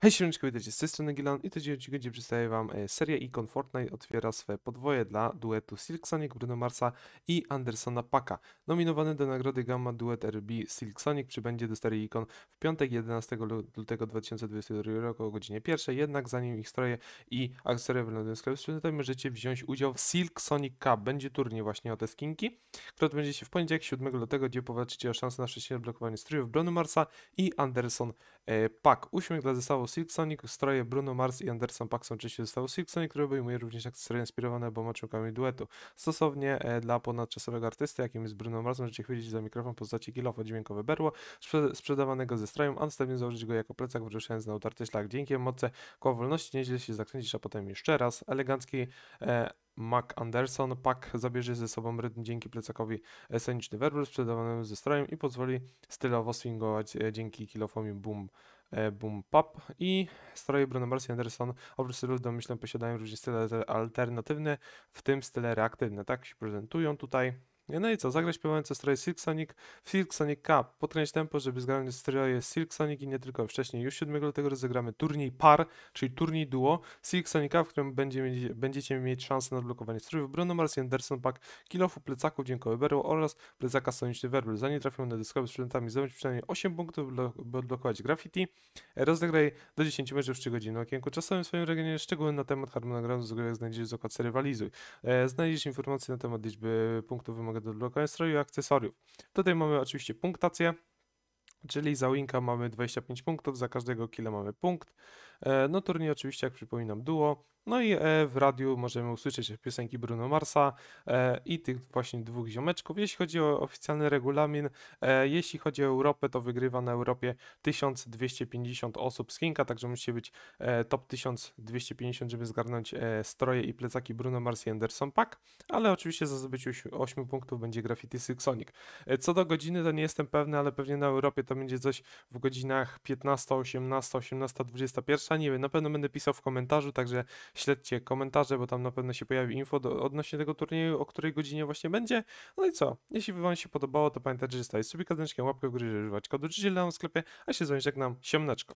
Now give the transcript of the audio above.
Hej, serdecznie witajcie z tej strony Gilan i tydzień odcinku, gdzie przedstawię Wam e, serię Icon Fortnite otwiera swoje podwoje dla duetu Silk Sonic Bruno Marsa i Andersona Paka. Nominowany do nagrody Gamma duet RB Silk Sonic przybędzie do serii Icon w piątek 11 lutego 2022 roku o godzinie pierwszej, jednak zanim ich stroje i akcesoria wylądują w sklepie sprzętowym możecie wziąć udział w Silk Sonic Cup. Będzie turniej właśnie o te skinki, który odbędzie się w poniedziałek 7 lutego, gdzie powalczycie o szansę na wcześniejsze blokowanie strojów Bruno Marsa i Anderson E, pak. Uśmiech dla zestawu Silk Sonic, stroje Bruno Mars i Anderson Pak są częścią zestawu Silk Sonic, który obejmuje również akcesoria inspirowane oboma członkami duetu. Stosownie e, dla ponadczasowego artysty, jakim jest Bruno Mars, możecie chwycić za mikrofon postaci kilofa dźwiękowe berło sprze sprzedawanego ze strojem, a następnie założyć go jako plecak, wyruszając na utarty szlak. Dzięki mocy koło wolności nieźle się zakręcisz, a potem jeszcze raz. Elegancki e Mac Anderson. Pak zabierze ze sobą rytm dzięki plecakowi sceniczny werbel sprzedawanym ze strojem i pozwoli stylowo swingować e, dzięki kilofomii boom e, Boom Pop i stroje Bruno Mars i Anderson oprócz stylu myślę posiadają różne style alternatywne, w tym style reaktywne. Tak się prezentują tutaj no i co, zagrać co stroje Silk Sonic, Silk Sonic Cup. Potręć tempo, żeby zgrać stroje Silk Sonic i nie tylko. Wcześniej już 7 lutego rozegramy turniej par, czyli turniej duo Silk Sonic Cup, w którym będzie, będziecie mieć szansę na odblokowanie strojów Bruno Mars, Anderson Pack, kilofu, plecaków, dziękowy berło oraz plecaka sonicny Werbel. Zanim trafią na dyskowy z przedmiotami, zdobądź przynajmniej 8 punktów, by odblokować graffiti. Rozegraj do 10 meczów w 3 godziny. Okienku czasowym w swoim regionie szczegóły na temat harmonogramu z jak znajdziesz z okazji rywalizuj. E, znajdziesz informacje na temat liczby punktów wymaganych uwagę do blokowania stroju i akcesoriów. Tutaj mamy oczywiście punktację, czyli za winka mamy 25 punktów, za każdego kilo mamy punkt. E, no turniej oczywiście, jak przypominam, duo. No i e, w radiu możemy usłyszeć piosenki Bruno Marsa e, i tych właśnie dwóch ziomeczków. Jeśli chodzi o oficjalny regulamin, jeśli chodzi o Europę, to wygrywa na Europie 1250 osób z Chinka, także musi być top 1250, żeby zgarnąć stroje i plecaki Bruno Mars i Anderson Pack, ale oczywiście za zdobyciu 8 punktów będzie Graffiti Syksonik Co do godziny, to nie jestem pewny, ale pewnie na Europie to będzie coś w godzinach 15, 18, 18, 21, pierwsza, nie wiem, na pewno będę pisał w komentarzu, także śledźcie komentarze, bo tam na pewno się pojawi info do, odnośnie tego turnieju, o której godzinie właśnie będzie. No i co? Jeśli wam się podobało, to pamiętajcie, że stawić sobie kadeczkę, łapkę w górę, żeby używać kodu GGL w sklepie, a się z wami żegnam, siomneczko.